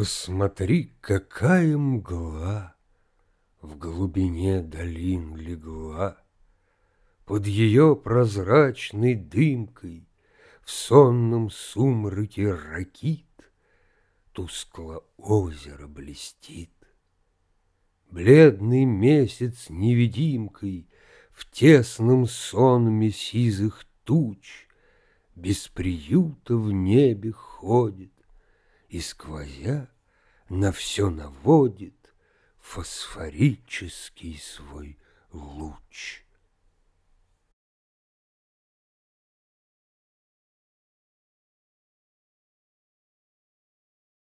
Посмотри, какая мгла В глубине долин легла. Под ее прозрачной дымкой В сонном сумраке ракит Тускло озеро блестит. Бледный месяц невидимкой В тесном сонме сизых туч Без приюта в небе ходит и сквозя на все наводит фосфорический свой луч.